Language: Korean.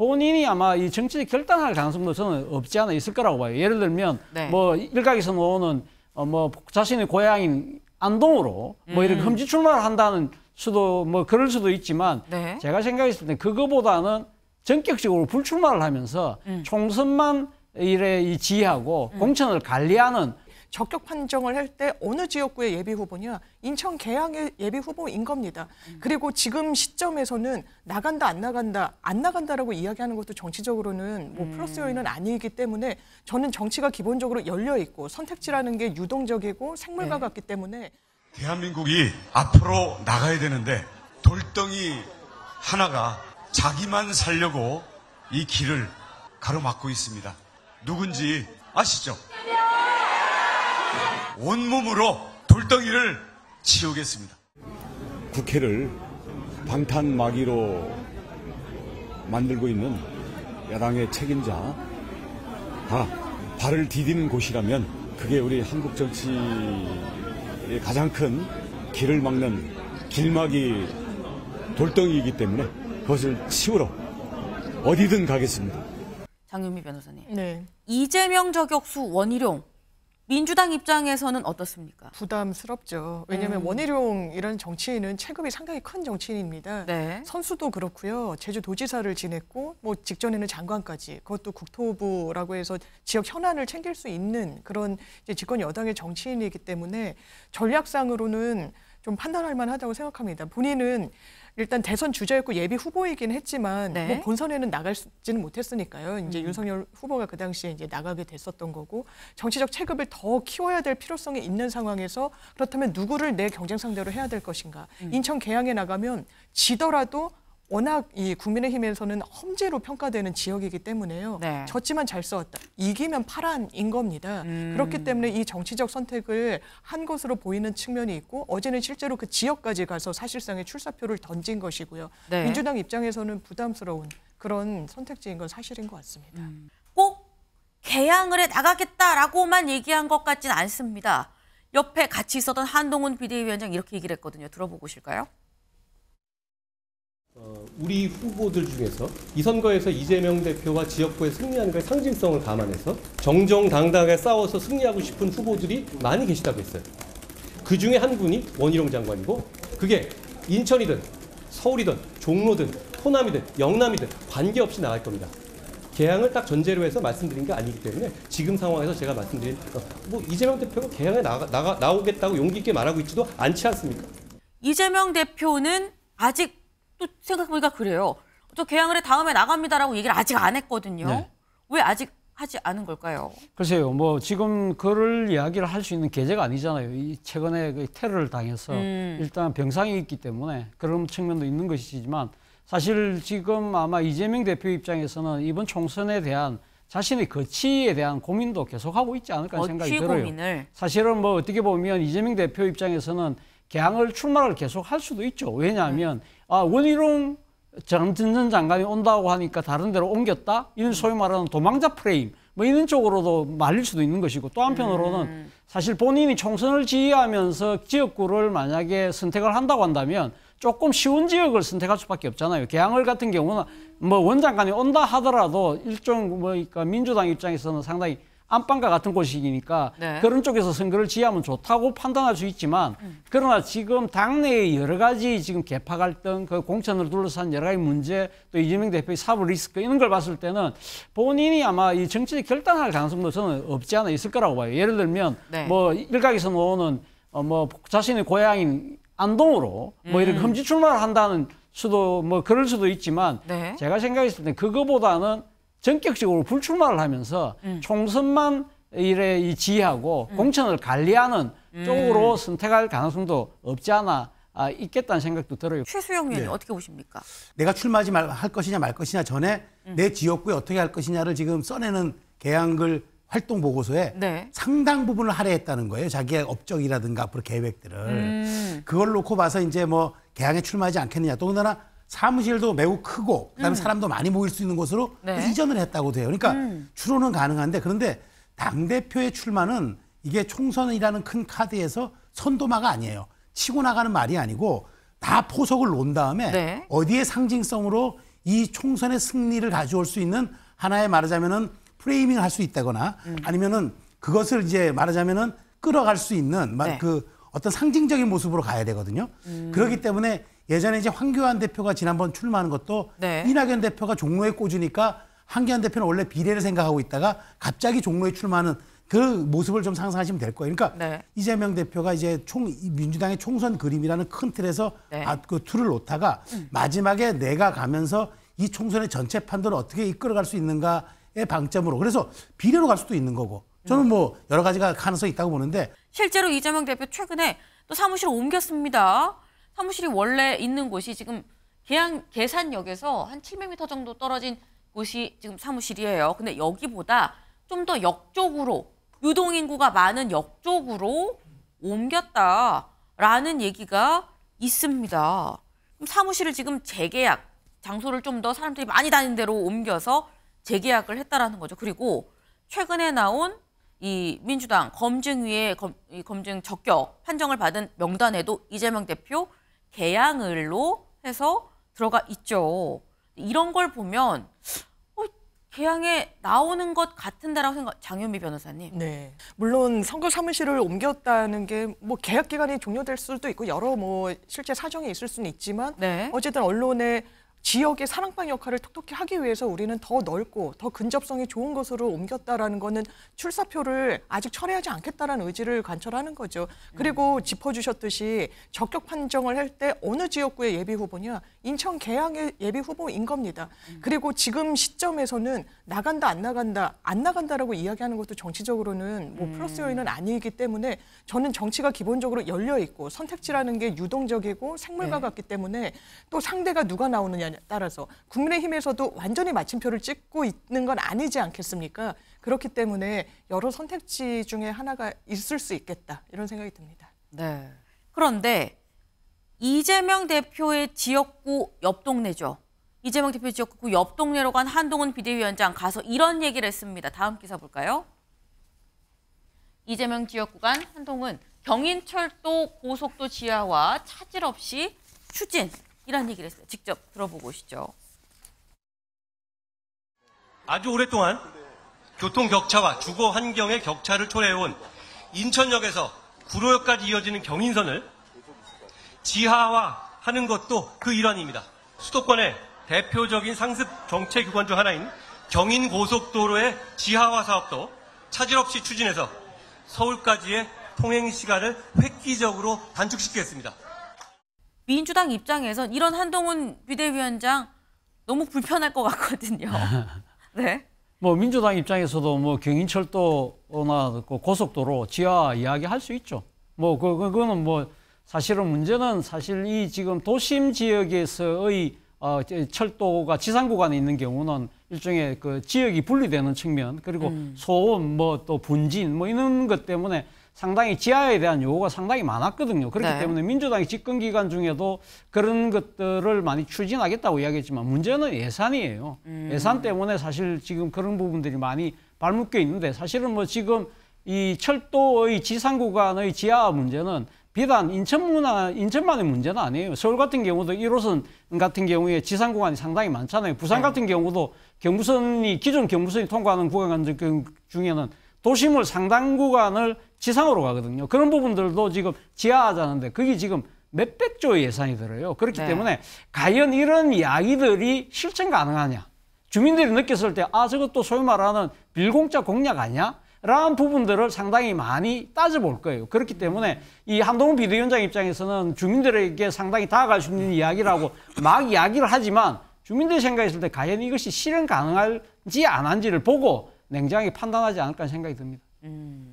본인이 아마 이 정치적 결단할 가능성도 저는 없지 않아 있을 거라고 봐요. 예를 들면 네. 뭐 일각에서 나오는 어뭐 자신의 고향인 안동으로 뭐 음. 뭐이렇금지 출마를 한다는 수도 뭐 그럴 수도 있지만 네. 제가 생각했을 때 그거보다는 전격적으로 불출마를 하면서 음. 총선만 이래 이 지휘하고 음. 공천을 관리하는 적격 판정을 할 때 어느 지역구의 예비 후보냐 인천 계양의 예비 후보인 겁니다. 음. 그리고 지금 시점에서는 나간다 안 나간다 안 나간다라고 이야기하는 것도 정치적으로는 뭐 음. 플러스 요인은 아니기 때문에 저는 정치가 기본적으로 열려 있고 선택지라는 게 유동적이고 생물과 네. 같기 때문에 대한민국이 앞으로 나가야 되는데 돌덩이 하나가 자기만 살려고 이 길을 가로막고 있습니다. 누군지 아시죠? 온몸으로 돌덩이를 치우겠습니다. 국회를 방탄마귀로 만들고 있는 야당의 책임자가 아, 발을 디디는 곳이라면 그게 우리 한국 정치의 가장 큰 길을 막는 길막이 돌덩이이기 때문에 그것을 치우러 어디든 가겠습니다. 장윤미 변호사님. 네. 이재명 저격수 원희룡 민주당 입장에서는 어떻습니까? 부담스럽죠. 왜냐하면 음. 원희룡 이런 정치인은 체급이 상당히 큰 정치인입니다. 네. 선수도 그렇고요. 제주도지사를 지냈고 뭐 직전에는 장관까지 그것도 국토부라고 해서 지역 현안을 챙길 수 있는 그런 이제 집권 여당의 정치인이기 때문에 전략상으로는 좀 판단할 만하다고 생각합니다. 본인은 일단 대선 주자였고 예비 후보이긴 했지만 뭐 네. 뭐 본선에는 나갈지는 못했으니까요. 이제 음. 윤석열 후보가 그 당시에 이제 나가게 됐었던 거고 정치적 체급을 더 키워야 될 필요성이 있는 상황에서 그렇다면 누구를 내 경쟁 상대로 해야 될 것인가? 음. 인천 개항에 나가면 지더라도 워낙 이 국민의힘에서는 험지로 평가되는 지역이기 때문에요. 네. 졌지만 잘 싸웠다. 이기면 파란인 겁니다. 음. 그렇기 때문에 이 정치적 선택을 한 것으로 보이는 측면이 있고 어제는 실제로 그 지역까지 가서 사실상의 출사표를 던진 것이고요. 네. 민주당 입장에서는 부담스러운 그런 선택지인 건 사실인 것 같습니다. 음. 꼭 개항을 해 나가겠다라고만 얘기한 것 같진 않습니다. 옆에 같이 있었던 한동훈 비대위원장 이렇게 얘기를 했거든요. 들어보고 오실까요? 어, 우리 후보들 중에서 이 선거에서 이재명 대표가 지역구에 승리하는 것의 상징성을 감안해서 정정당당하게 싸워서 승리하고 싶은 후보들이 많이 계시다고 했어요. 그 중에 한 분이 원희룡 장관이고 그게 인천이든 서울이든 종로든 호남이든 영남이든 관계없이 나갈 겁니다. 개항을 딱 전제로 해서 말씀드린 게 아니기 때문에 지금 상황에서 제가 말씀드린 어, 뭐 이재명 대표가 개항에 나가, 나가, 나오겠다고 용기 있게 말하고 있지도 않지 않습니까? 이재명 대표는 아직 또 생각해보니까 그래요. 또 개항을해 다음에 나갑니다라고 얘기를 아직 안 했거든요. 네. 왜 아직 하지 않은 걸까요? 글쎄요. 뭐 지금 그를 이야기를 할 수 있는 계제가 아니잖아요. 이 최근에 그 테러를 당해서 음. 일단 병상에 있기 때문에 그런 측면도 있는 것이지만 사실 지금 아마 이재명 대표 입장에서는 이번 총선에 대한 자신의 거치에 대한 고민도 계속하고 있지 않을까 생각이 들어요. 고민을. 사실은 뭐 어떻게 보면 이재명 대표 입장에서는 개항을 출마를 계속 할 수도 있죠. 왜냐하면 음. 아, 원희룡 전전 장관이 온다고 하니까 다른 데로 옮겼다? 이런 소위 말하는 도망자 프레임. 뭐 이런 쪽으로도 말릴 수도 있는 것이고 또 한편으로는 음. 사실 본인이 총선을 지휘하면서 지역구를 만약에 선택을 한다고 한다면 조금 쉬운 지역을 선택할 수밖에 없잖아요. 개항을 같은 경우는 뭐 원장관이 온다 하더라도 일종 뭐그니까 민주당 입장에서는 상당히 안방과 같은 곳이니까 네. 그런 쪽에서 선거를 지하면 휘 좋다고 판단할 수 있지만 음. 그러나 지금 당내의 여러 가지 지금 개파 갈등, 그 공천을 둘러싼 여러 가지 문제 또 이재명 대표의 사법 리스크 이런 걸 봤을 때는 본인이 아마 이 정치적 결단할 가능성도 저는 없지 않아 있을 거라고 봐요. 예를 들면 네. 뭐 일각에서 오는 어 뭐 자신의 고향인 안동으로 뭐 음. 뭐이렇금지 출마를 한다는 수도 뭐 그럴 수도 있지만 네. 제가 생각했을 때 그거보다는 전격적으로 불출마를 하면서 음. 총선만 이래 이 지휘하고 음. 공천을 관리하는 음. 쪽으로 선택할 가능성도 없지 않아 아, 있겠다는 생각도 들어요. 최수영 의원 네. 어떻게 보십니까? 내가 출마하지 말, 할 것이냐 말 것이냐 전에 음. 내 지역구에 어떻게 할 것이냐를 지금 써내는 개항글 활동 보고서에 네. 상당 부분을 할애했다는 거예요. 자기의 업적이라든가 앞으로 계획들을 음. 그걸 놓고 봐서 이제 뭐 개항에 출마하지 않겠느냐. 더군나 사무실도 매우 크고 그다음에 음. 사람도 많이 모일 수 있는 곳으로 네. 이전을 했다고 돼요. 그러니까 음. 추론은 가능한데 그런데 당 대표의 출마는 이게 총선이라는 큰 카드에서 선도마가 아니에요. 치고 나가는 말이 아니고 다 포석을 놓은 다음에 네. 어디에 상징성으로 이 총선의 승리를 가져올 수 있는 하나의 말하자면은 프레이밍 할수 있다거나 음. 아니면은 그것을 이제 말하자면은 끌어갈 수 있는 네. 그 어떤 상징적인 모습으로 가야 되거든요. 음. 그렇기 때문에 예전에 이제 황교안 대표가 지난번 출마하는 것도 네. 이낙연 대표가 종로에 꽂으니까 황교안 대표는 원래 비례를 생각하고 있다가 갑자기 종로에 출마하는 그 모습을 좀 상상하시면 될 거예요. 그러니까 네. 이재명 대표가 이제 총 민주당의 총선 그림이라는 큰 틀에서 네. 아, 그 틀을 놓다가 음. 마지막에 내가 가면서 이 총선의 전체 판도를 어떻게 이끌어갈 수 있는가의 방점으로 그래서 비례로 갈 수도 있는 거고 저는 뭐 여러 가지가 가능성이 있다고 보는데 실제로 이재명 대표 최근에 또 사무실 을 옮겼습니다. 사무실이 원래 있는 곳이 지금 계양 계산역에서 한 700m 정도 떨어진 곳이 지금 사무실이에요. 근데 여기보다 좀 더역 쪽으로 유동 인구가 많은 역 쪽으로 옮겼다라는 얘기가 있습니다. 그럼 사무실을 지금 재계약 장소를 좀 더 사람들이 많이 다니는 대로 옮겨서 재계약을 했다라는 거죠. 그리고 최근에 나온 이 민주당 검증위의 검, 이 검증 적격 판정을 받은 명단에도 이재명 대표 개항을로 해서 들어가 있죠. 이런 걸 보면 어, 개항에 나오는 것 같은데라고 생각. 장현미 변호사님. 네. 물론 선거 사무실을 옮겼다는 게 뭐 계약 기간이 종료될 수도 있고 여러 뭐 실제 사정이 있을 수는 있지만 네. 어쨌든 언론에 지역의 사랑방 역할을 톡톡히 하기 위해서 우리는 더 넓고 더 근접성이 좋은 것으로 옮겼다라는 거는 출사표를 아직 철회하지 않겠다라는 의지를 관철하는 거죠. 그리고 음. 짚어주셨듯이 적격 판정을 할 때 어느 지역구의 예비 후보냐 인천 계양의 예비 후보인 겁니다. 음. 그리고 지금 시점에서는 나간다 안 나간다 안 나간다라고 이야기하는 것도 정치적으로는 뭐 음. 플러스 요인은 아니기 때문에 저는 정치가 기본적으로 열려 있고 선택지라는 게 유동적이고 생물과 네. 같기 때문에 또 상대가 누가 나오느냐 따라서 국민의힘에서도 완전히 마침표를 찍고 있는 건 아니지 않겠습니까? 그렇기 때문에 여러 선택지 중에 하나가 있을 수 있겠다 이런 생각이 듭니다. 네. 그런데 이재명 대표의 지역구 옆 동네죠. 이재명 대표 지역구 옆 동네로 간 한동훈 비대위원장 가서 이런 얘기를 했습니다. 다음 기사 볼까요? 이재명 지역구 간 한동훈 경인철도 고속도 지하화 차질 없이 추진 이런 얘기를 했어요. 직접 들어보고 오시죠. 아주 오랫동안 교통 격차와 주거 환경의 격차를 초래해온 인천역에서 구로역까지 이어지는 경인선을 지하화 하는 것도 그 일환입니다. 수도권의 대표적인 상습 정체 기관 중 하나인 경인고속도로의 지하화 사업도 차질 없이 추진해서 서울까지의 통행 시간을 획기적으로 단축시키겠습니다. 민주당 입장에선 이런 한동훈 비대위원장 너무 불편할 것 같거든요. 네. 뭐 민주당 입장에서도 뭐 경인철도나 그 고속도로 지하 이야기 할 수 있죠. 뭐 그, 거는뭐 사실은 문제는 사실 이 지금 도심 지역에서의 어, 철도가 지상 구간에 있는 경우는 일종의 그 지역이 분리되는 측면 그리고 음. 소음 뭐 또 분진 뭐 이런 것 때문에 상당히 지하에 대한 요구가 상당히 많았거든요. 그렇기 네. 때문에 민주당이 집권 기간 중에도 그런 것들을 많이 추진하겠다고 이야기했지만 문제는 예산이에요. 음. 예산 때문에 사실 지금 그런 부분들이 많이 발묶여 있는데 사실은 뭐 지금 이 철도의 지상 구간의 지하 문제는 비단 인천문화 인천만의 문제는 아니에요. 서울 같은 경우도 1호선 같은 경우에 지상 구간이 상당히 많잖아요. 부산 네. 같은 경우도 경부선이 기존 경부선이 통과하는 구간 중에는 도심을 상당 구간을 지상으로 가거든요. 그런 부분들도 지금 지하하자는데 그게 지금 몇백 조의 예산이 들어요. 그렇기 네. 때문에 과연 이런 이야기들이 실천 가능하냐. 주민들이 느꼈을 때, 아, 저것도 소위 말하는 빌공짜 공략 아니야? 라는 부분들을 상당히 많이 따져볼 거예요. 그렇기 때문에 이 한동훈 비대위원장 입장에서는 주민들에게 상당히 다가갈 수 있는 이야기라고 막 이야기를 하지만 주민들이 생각했을 때 과연 이것이 실현 가능할지 안 한지를 보고 냉정하게 판단하지 않을까 생각이 듭니다. 음.